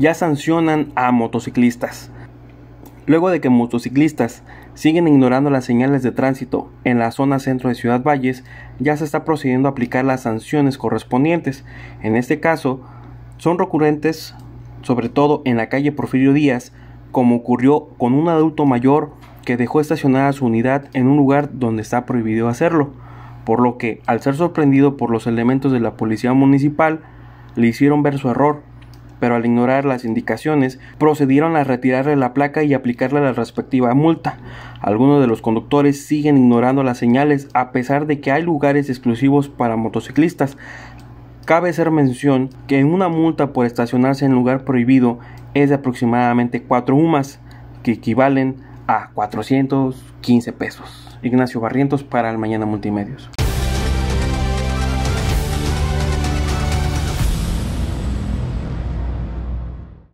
ya sancionan a motociclistas. Luego de que motociclistas siguen ignorando las señales de tránsito en la zona centro de Ciudad Valles, ya se está procediendo a aplicar las sanciones correspondientes. En este caso, son recurrentes sobre todo en la calle Porfirio Díaz, como ocurrió con un adulto mayor que dejó estacionada su unidad en un lugar donde está prohibido hacerlo, por lo que, al ser sorprendido por los elementos de la policía municipal, le hicieron ver su error pero al ignorar las indicaciones, procedieron a retirarle la placa y aplicarle la respectiva multa. Algunos de los conductores siguen ignorando las señales a pesar de que hay lugares exclusivos para motociclistas. Cabe hacer mención que una multa por estacionarse en lugar prohibido es de aproximadamente 4 UMAS, que equivalen a 415 pesos. Ignacio Barrientos para el Mañana Multimedios.